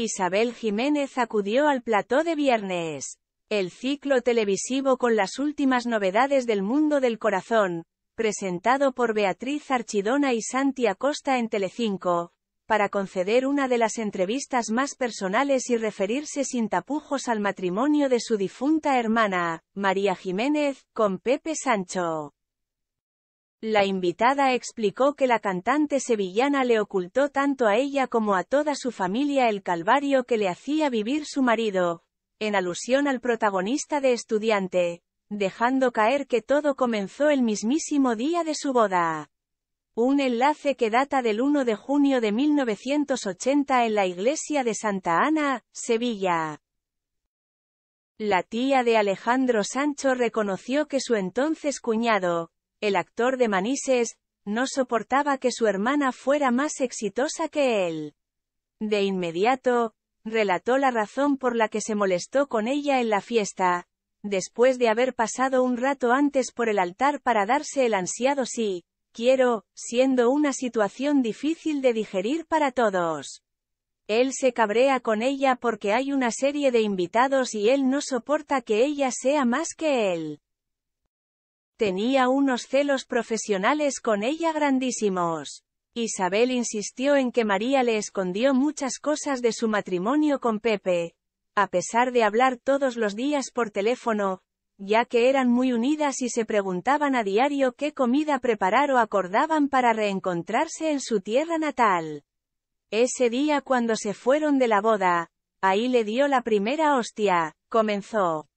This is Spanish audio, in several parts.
Isabel Jiménez acudió al plató de viernes. El ciclo televisivo con las últimas novedades del mundo del corazón, presentado por Beatriz Archidona y Santi Acosta en Telecinco, para conceder una de las entrevistas más personales y referirse sin tapujos al matrimonio de su difunta hermana, María Jiménez, con Pepe Sancho. La invitada explicó que la cantante sevillana le ocultó tanto a ella como a toda su familia el calvario que le hacía vivir su marido, en alusión al protagonista de Estudiante, dejando caer que todo comenzó el mismísimo día de su boda. Un enlace que data del 1 de junio de 1980 en la iglesia de Santa Ana, Sevilla. La tía de Alejandro Sancho reconoció que su entonces cuñado, el actor de Manises, no soportaba que su hermana fuera más exitosa que él. De inmediato, relató la razón por la que se molestó con ella en la fiesta, después de haber pasado un rato antes por el altar para darse el ansiado sí, quiero, siendo una situación difícil de digerir para todos. Él se cabrea con ella porque hay una serie de invitados y él no soporta que ella sea más que él. Tenía unos celos profesionales con ella grandísimos. Isabel insistió en que María le escondió muchas cosas de su matrimonio con Pepe, a pesar de hablar todos los días por teléfono, ya que eran muy unidas y se preguntaban a diario qué comida preparar o acordaban para reencontrarse en su tierra natal. Ese día cuando se fueron de la boda, ahí le dio la primera hostia, comenzó.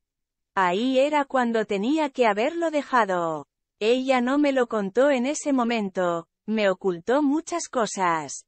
Ahí era cuando tenía que haberlo dejado. Ella no me lo contó en ese momento, me ocultó muchas cosas.